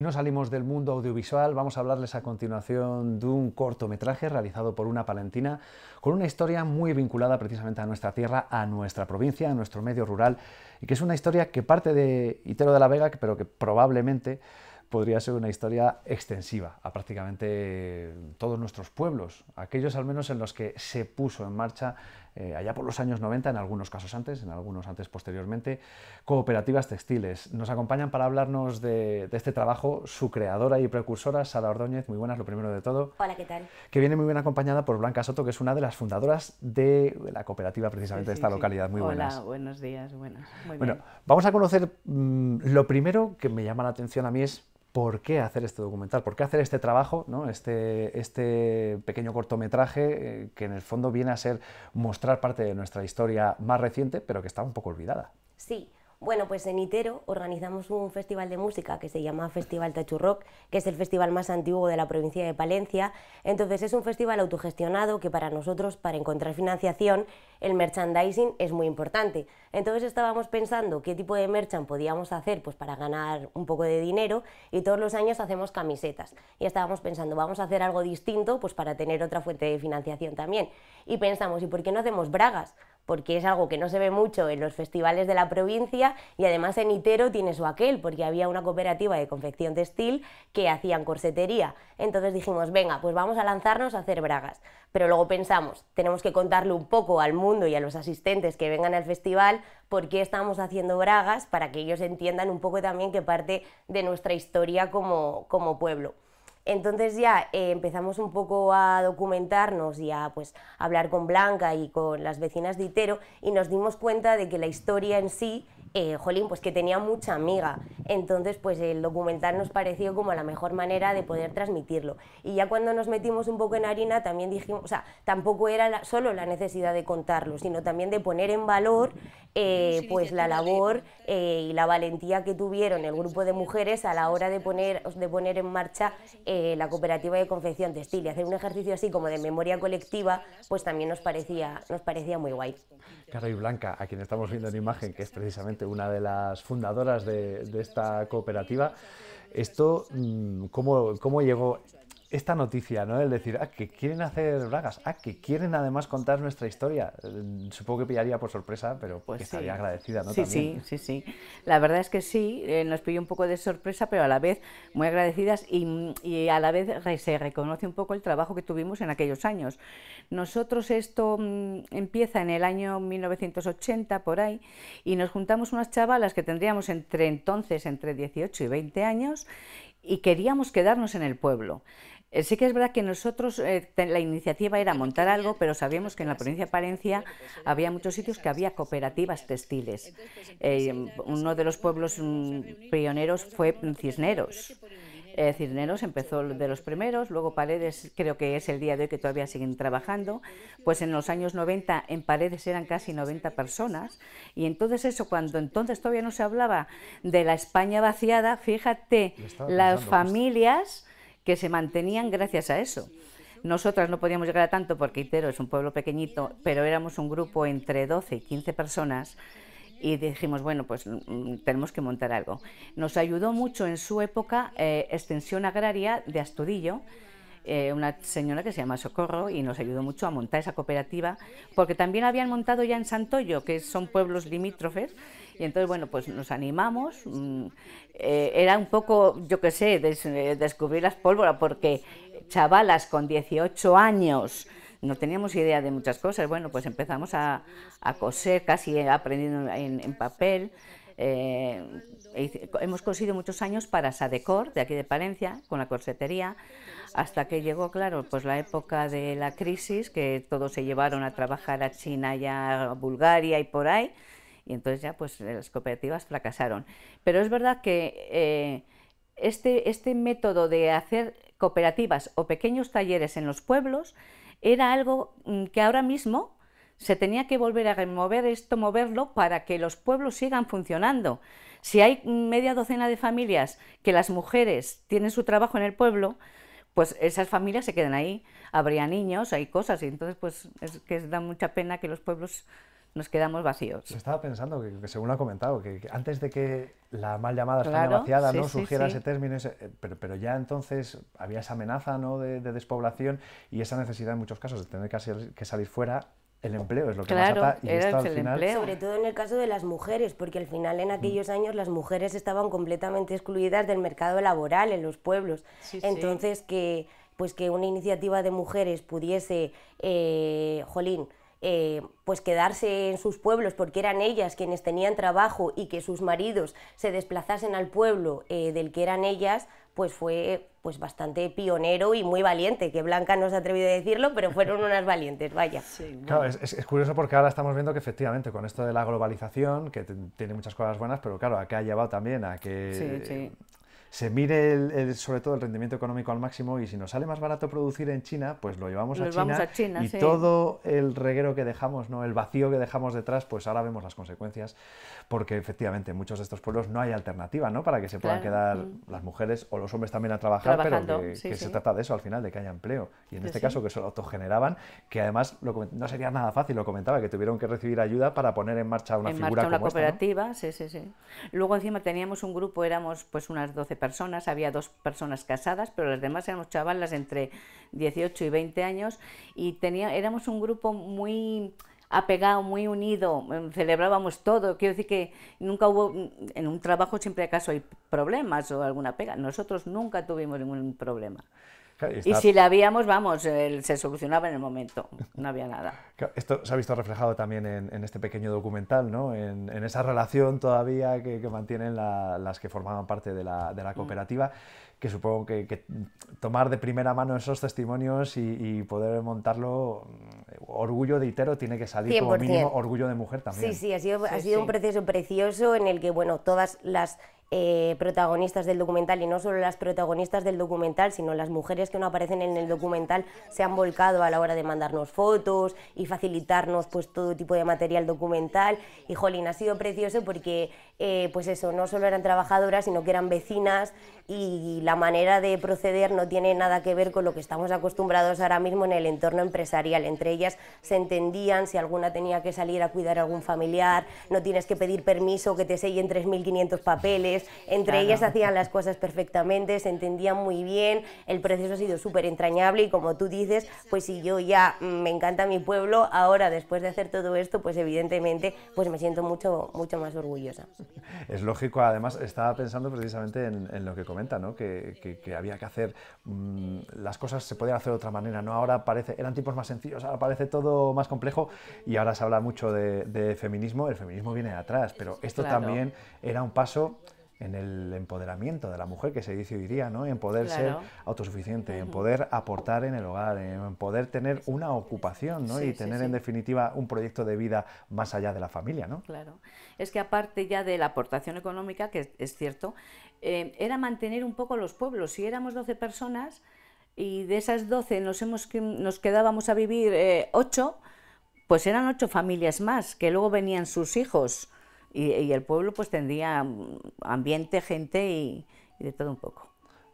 No salimos del mundo audiovisual, vamos a hablarles a continuación de un cortometraje realizado por una palentina con una historia muy vinculada precisamente a nuestra tierra, a nuestra provincia, a nuestro medio rural y que es una historia que parte de Itero de la Vega, pero que probablemente podría ser una historia extensiva a prácticamente todos nuestros pueblos, aquellos al menos en los que se puso en marcha eh, allá por los años 90, en algunos casos antes, en algunos antes posteriormente, cooperativas textiles. Nos acompañan para hablarnos de, este trabajo su creadora y precursora, Sara Ordóñez. Muy buenas, lo primero de todo. Hola, ¿qué tal? Que viene muy bien acompañada por Blanca Soto, que es una de las fundadoras de la cooperativa precisamente de esta localidad. Muy buenas. Hola, buenos días, buenas. bueno, vamos a conocer, mm, lo primero que me llama la atención a mí es ¿por qué hacer este documental? ¿Por qué hacer este trabajo, ¿no? este, este pequeño cortometraje eh, que en el fondo viene a ser mostrar parte de nuestra historia más reciente, pero que está un poco olvidada? Sí, bueno, pues en Itero organizamos un festival de música que se llama Festival Rock, que es el festival más antiguo de la provincia de Palencia. Entonces es un festival autogestionado que para nosotros, para encontrar financiación, el merchandising es muy importante. Entonces estábamos pensando qué tipo de merchan podíamos hacer pues, para ganar un poco de dinero y todos los años hacemos camisetas. Y estábamos pensando, vamos a hacer algo distinto pues, para tener otra fuente de financiación también. Y pensamos, ¿y por qué no hacemos bragas? porque es algo que no se ve mucho en los festivales de la provincia y además en Itero tiene su aquel, porque había una cooperativa de confección textil que hacían corsetería. Entonces dijimos, venga, pues vamos a lanzarnos a hacer bragas. Pero luego pensamos, tenemos que contarle un poco al mundo y a los asistentes que vengan al festival por qué estamos haciendo bragas, para que ellos entiendan un poco también que parte de nuestra historia como, como pueblo. Entonces ya eh, empezamos un poco a documentarnos y a pues, hablar con Blanca y con las vecinas de Itero y nos dimos cuenta de que la historia en sí eh, jolín, pues que tenía mucha amiga. Entonces, pues el documental nos pareció como la mejor manera de poder transmitirlo. Y ya cuando nos metimos un poco en harina, también dijimos, o sea, tampoco era solo la necesidad de contarlo, sino también de poner en valor eh, pues la labor eh, y la valentía que tuvieron el grupo de mujeres a la hora de poner, de poner en marcha la cooperativa de confección textil y hacer un ejercicio así como de memoria colectiva, pues también nos parecía, nos parecía muy guay. Caro y Blanca, a quien estamos viendo en imagen, que es precisamente una de las fundadoras de, esta cooperativa. Esto, mm, ¿cómo, ¿cómo llegó esta noticia, ¿no? El decir, ah, que quieren hacer bragas, ah, que quieren además contar nuestra historia. Mm, supongo que pillaría por sorpresa, pero pues estaría agradecida, ¿no? Sí, sí, sí, sí. La verdad es que sí, eh, nos pilló un poco de sorpresa, pero a la vez muy agradecidas y, a la vez se reconoce un poco el trabajo que tuvimos en aquellos años. Nosotros esto mm, empieza en el año 1980, por ahí, y nos juntamos unas chavalas que tendríamos entre entonces, entre 18 y 20 años, y queríamos quedarnos en el pueblo. Eh, sí que es verdad que nosotros, eh, la iniciativa era montar algo, pero sabíamos que en la provincia de Palencia había muchos sitios que había cooperativas textiles. Eh, uno de los pueblos mm, pioneros fue Cisneros. Cisneros empezó de los primeros, luego Paredes creo que es el día de hoy que todavía siguen trabajando, pues en los años 90 en Paredes eran casi 90 personas y entonces eso, cuando entonces todavía no se hablaba de la España vaciada, fíjate, las familias que se mantenían gracias a eso. Nosotras no podíamos llegar a tanto porque Itero es un pueblo pequeñito, pero éramos un grupo entre 12 y 15 personas y dijimos, bueno, pues mm, tenemos que montar algo. Nos ayudó mucho en su época eh, Extensión Agraria de Astudillo, eh, una señora que se llama Socorro y nos ayudó mucho a montar esa cooperativa, porque también habían montado ya en Santoyo, que son pueblos limítrofes, y entonces, bueno, pues nos animamos. Mm, eh, era un poco, yo qué sé, eh, descubrir las pólvora porque chavalas con 18 años no teníamos idea de muchas cosas. Bueno, pues empezamos a, coser, casi aprendiendo en, papel. Eh, hemos cosido muchos años para Sadecor, de aquí de Palencia, con la corsetería, hasta que llegó, claro, pues la época de la crisis, que todos se llevaron a trabajar a China y a Bulgaria y por ahí y entonces ya pues las cooperativas fracasaron. Pero es verdad que eh, este, este método de hacer cooperativas o pequeños talleres en los pueblos era algo mm, que ahora mismo se tenía que volver a remover esto, moverlo para que los pueblos sigan funcionando. Si hay media docena de familias que las mujeres tienen su trabajo en el pueblo, pues esas familias se quedan ahí, habría niños, hay cosas, y entonces pues es que da mucha pena que los pueblos nos quedamos vacíos. estaba pensando, que, según ha comentado, que, antes de que la mal llamada España vaciada ¿no? surgiera ese término, eh, pero, ya entonces había esa amenaza ¿no? de, despoblación y esa necesidad en muchos casos de tener que, salir fuera el empleo es lo que y Sobre todo en el caso de las mujeres, porque al final en mm. aquellos años las mujeres estaban completamente excluidas del mercado laboral en los pueblos. Entonces que pues que una iniciativa de mujeres pudiese, eh, jolín, eh, pues quedarse en sus pueblos porque eran ellas quienes tenían trabajo y que sus maridos se desplazasen al pueblo eh, del que eran ellas, pues fue pues bastante pionero y muy valiente, que Blanca no se ha atrevido a decirlo, pero fueron unas valientes, vaya. Claro, es, curioso porque ahora estamos viendo que efectivamente con esto de la globalización, que tiene muchas cosas buenas, pero claro, acá ha llevado también a que se mire el, sobre todo el rendimiento económico al máximo y si nos sale más barato producir en China, pues lo llevamos a China, y todo el reguero que dejamos, ¿no? el vacío que dejamos detrás, pues ahora vemos las consecuencias porque efectivamente en muchos de estos pueblos no hay alternativa ¿no? para que se puedan quedar mm. las mujeres o los hombres también a trabajar, pero que, se trata de eso al final, de que haya empleo y en este caso que eso lo autogeneraban, que además no sería nada fácil, lo comentaba, que tuvieron que recibir ayuda para poner en marcha una figura cooperativa, sí, sí, sí. Luego encima teníamos un grupo, éramos pues unas 12 personas, había dos personas casadas, pero las demás éramos chavalas entre 18 y 20 años y tenía, éramos un grupo muy apegado, muy unido, em, celebrábamos todo. Quiero decir que nunca hubo, en un trabajo siempre acaso hay problemas o alguna pega. Nosotros nunca tuvimos ningún problema. Y si la habíamos, vamos, se solucionaba en el momento, no había nada. Esto se ha visto reflejado también en, este pequeño documental, ¿no? En, esa relación todavía que, mantienen las que formaban parte de la, mm. cooperativa. que supongo que, tomar de primera mano esos testimonios y, poder montarlo, mm, orgullo de Itero tiene que salir como mínimo orgullo de mujer también. Sí, sí, ha sido, un proceso precioso en el que, bueno, todas las eh, protagonistas del documental y no solo las protagonistas del documental, sino las mujeres que no aparecen en el documental se han volcado a la hora de mandarnos fotos y facilitarnos pues todo tipo de material documental y jolín, ha sido precioso porque eh, pues eso, no solo eran trabajadoras sino que eran vecinas y la manera de proceder no tiene nada que ver con lo que estamos acostumbrados ahora mismo en el entorno empresarial, entre ellas se entendían si alguna tenía que salir a cuidar algún familiar, no tienes que pedir permiso que te sellen 3.500 papeles, entre ellas hacían las cosas perfectamente, se entendían muy bien, el proceso ha sido súper entrañable y como tú dices, pues si yo ya mm, me encanta mi pueblo, ahora después de hacer todo esto, pues evidentemente pues me siento mucho, mucho más orgullosa. Es lógico, además estaba pensando precisamente en, lo que comenta, que, había que hacer, mm, las cosas se podían hacer de otra manera, ¿no? ahora parece, eran tiempos más sencillos, ahora parece todo más complejo y ahora se habla mucho de, feminismo, el feminismo viene de atrás, pero esto también era un paso en el empoderamiento de la mujer, que se dice hoy día, ¿no? en poder ser autosuficiente, en poder aportar en el hogar, en poder tener una ocupación ¿no? y tener en definitiva un proyecto de vida más allá de la familia. ¿no? Claro, es que aparte ya de la aportación económica, que es cierto, eh, era mantener un poco los pueblos. Si éramos 12 personas y de esas 12 nos, hemos, nos quedábamos a vivir eh, ocho, 8, pues eran ocho familias más, que luego venían sus hijos y, el pueblo pues tendría mm, ambiente, gente y, de todo un poco.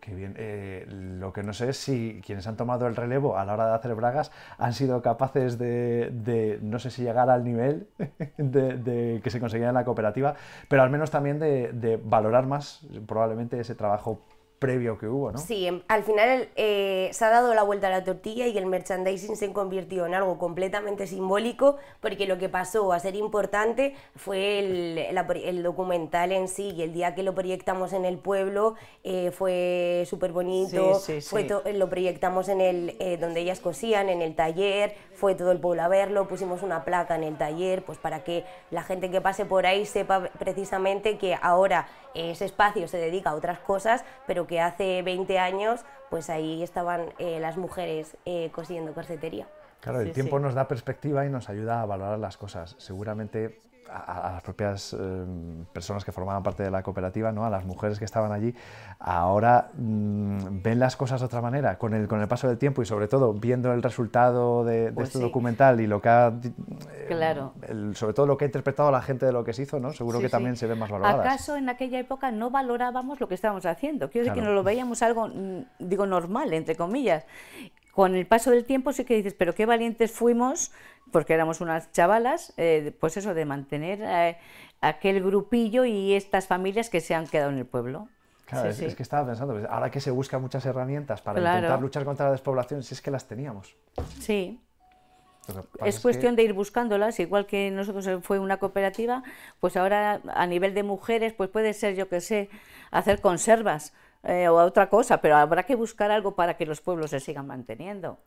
Qué bien. Eh, lo que no sé es si quienes han tomado el relevo a la hora de hacer bragas han sido capaces de, no sé si llegar al nivel de, que se conseguía en la cooperativa, pero al menos también de valorar más probablemente ese trabajo previo que hubo, ¿no? Sí, em, al final eh, se ha dado la vuelta a la tortilla y el merchandising se convirtió en algo completamente simbólico porque lo que pasó a ser importante fue el, documental en sí y el día que lo proyectamos en el pueblo eh, fue súper bonito, sí, sí, sí. Eh, lo proyectamos en el donde ellas cosían, en el taller, fue todo el pueblo a verlo, pusimos una placa en el taller pues para que la gente que pase por ahí sepa precisamente que ahora ese espacio se dedica a otras cosas, pero que que hace 20 años, pues ahí estaban eh, las mujeres eh, cosiendo corsetería. Claro, el tiempo nos da perspectiva y nos ayuda a valorar las cosas. Seguramente a, las propias em, personas que formaban parte de la cooperativa, ¿no? a las mujeres que estaban allí, ahora mm, ven las cosas de otra manera, con el, con el paso del tiempo y sobre todo viendo el resultado de, pues este documental y lo que ha... claro. Eh, sobre todo lo que ha interpretado la gente de lo que se hizo, ¿no? seguro que también se ve más valoradas. ¿Acaso en aquella época no valorábamos lo que estábamos haciendo? Quiero decir que no lo veíamos algo, mm, digo, normal, entre comillas con el paso del tiempo sí que dices, pero qué valientes fuimos, porque éramos unas chavalas, eh, pues eso, de mantener eh, aquel grupillo y estas familias que se han quedado en el pueblo. Claro, es, que estaba pensando, pues, ahora que se buscan muchas herramientas para intentar luchar contra la despoblación, si es que las teníamos. Sí. Es cuestión de ir buscándolas, igual que nosotros eh, fue una cooperativa, pues ahora a nivel de mujeres, pues puede ser, yo que sé, hacer conservas eh, o a otra cosa, pero habrá que buscar algo para que los pueblos se sigan manteniendo.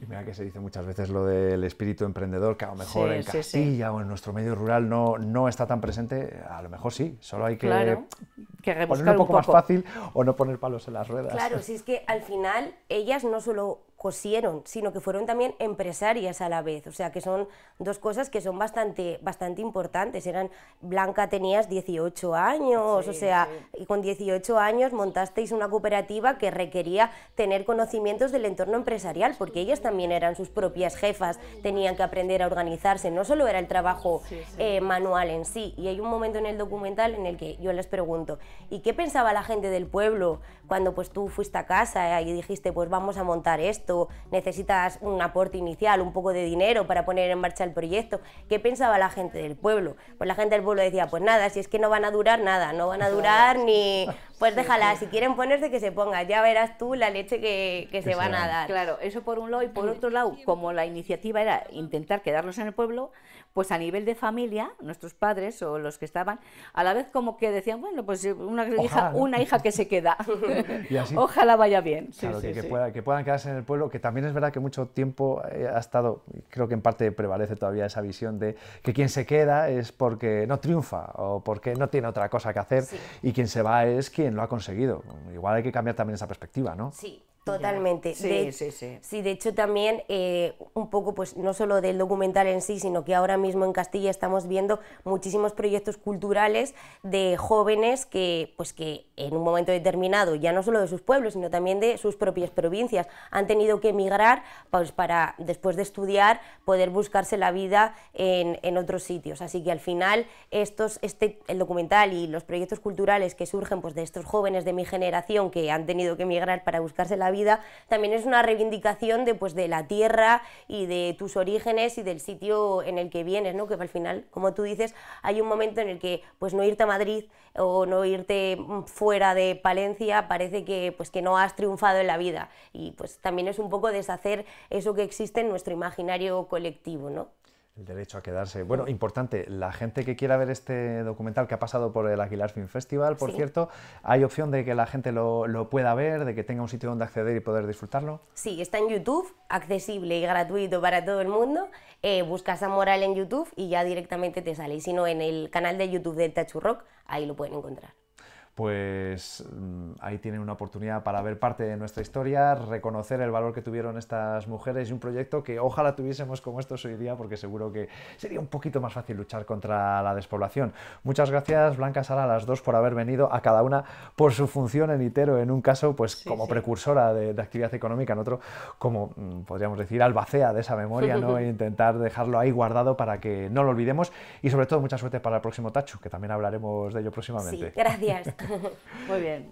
Y mira que se dice muchas veces lo del espíritu emprendedor, que a lo mejor en Castilla o en nuestro medio rural no, no está tan presente, a lo mejor sí, solo hay que, claro, un poco, más fácil o no poner palos en las ruedas. Claro, si es que al final ellas no solo cosieron, sino que fueron también empresarias a la vez, o sea que son dos cosas que son bastante, bastante importantes. Eran, Blanca tenías 18 años, o sea, y con 18 años montasteis una cooperativa que requería tener conocimientos del entorno empresarial, porque ellas también eran sus propias jefas, tenían que aprender a organizarse, no solo era el trabajo eh, manual en sí, y hay un momento en el documental en el que yo les pregunto, ¿y qué pensaba la gente del pueblo cuando pues tú fuiste a casa y dijiste, pues vamos a montar esto? necesitas un aporte inicial, un poco de dinero para poner en marcha el proyecto. ¿Qué pensaba la gente del pueblo? Pues la gente del pueblo decía, pues nada, si es que no van a durar nada, no van a durar ni... Pues déjala, si quieren ponerse que se ponga, ya verás tú la leche que, se, van a dar. Claro, eso por un lado y por otro lado, como la iniciativa era intentar quedarnos en el pueblo, pues a nivel de familia, nuestros padres o los que estaban, a la vez como que decían, bueno, pues eh, una hija, una hija que se queda, Ojalá vaya bien. que, pueda, que puedan quedarse en el pueblo, que también es verdad que mucho tiempo eh, ha estado, creo que en parte prevalece todavía esa visión de que quien se queda es porque no triunfa o porque no tiene otra cosa que hacer y quien se va es quien lo ha conseguido. Igual hay que cambiar también esa perspectiva, ¿no? Sí, Totalmente. Sí, de, sí, sí. de hecho también eh, un poco, pues no solo del documental en sí, sino que ahora mismo en Castilla estamos viendo muchísimos proyectos culturales de jóvenes que, pues que en un momento determinado, ya no solo de sus pueblos, sino también de sus propias provincias, han tenido que emigrar pues, para después de estudiar poder buscarse la vida en, en otros sitios. Así que al final estos, este, el documental y los proyectos culturales que surgen pues, de estos jóvenes de mi generación que han tenido que emigrar para buscarse la vida, también es una reivindicación de, pues, de la tierra y de tus orígenes y del sitio en el que vienes, ¿no? que al final, como tú dices, hay un momento en el que pues, no irte a Madrid o no irte mm, fuera de Palencia parece que, pues, que no has triunfado en la vida y pues, también es un poco deshacer eso que existe en nuestro imaginario colectivo. ¿no? El derecho a quedarse. Bueno, importante, la gente que quiera ver este documental que ha pasado por el Aguilar Film Festival, por cierto, ¿hay opción de que la gente lo, pueda ver, de que tenga un sitio donde acceder y poder disfrutarlo? Sí, está en YouTube, accesible y gratuito para todo el mundo. Eh, buscas a Moral en YouTube y ya directamente te sale. Y si no, en el canal de YouTube del Rock ahí lo pueden encontrar pues mm, ahí tienen una oportunidad para ver parte de nuestra historia, reconocer el valor que tuvieron estas mujeres y un proyecto que ojalá tuviésemos como estos hoy día porque seguro que sería un poquito más fácil luchar contra la despoblación. Muchas gracias Blanca Sara a las dos por haber venido, a cada una por su función en ITERO, en un caso pues como precursora de, actividad económica, en otro como mm, podríamos decir albacea de esa memoria ¿no? e intentar dejarlo ahí guardado para que no lo olvidemos y sobre todo mucha suerte para el próximo Tachu, que también hablaremos de ello próximamente. gracias. Muy bien.